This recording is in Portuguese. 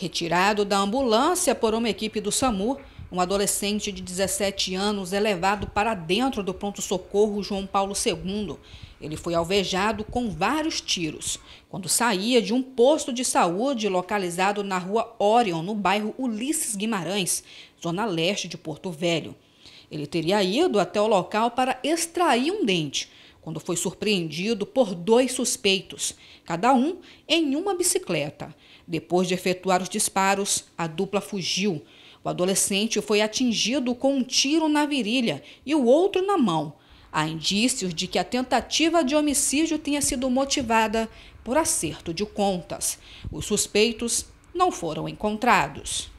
Retirado da ambulância por uma equipe do SAMU, um adolescente de 17 anos é levado para dentro do pronto-socorro João Paulo II. Ele foi alvejado com vários tiros quando saía de um posto de saúde localizado na rua Orion, no bairro Ulisses Guimarães, zona leste de Porto Velho. Ele teria ido até o local para extrair um dente quando foi surpreendido por dois suspeitos, cada um em uma bicicleta. Depois de efetuar os disparos, a dupla fugiu. O adolescente foi atingido com um tiro na virilha e o outro na mão. Há indícios de que a tentativa de homicídio tenha sido motivada por acerto de contas. Os suspeitos não foram encontrados.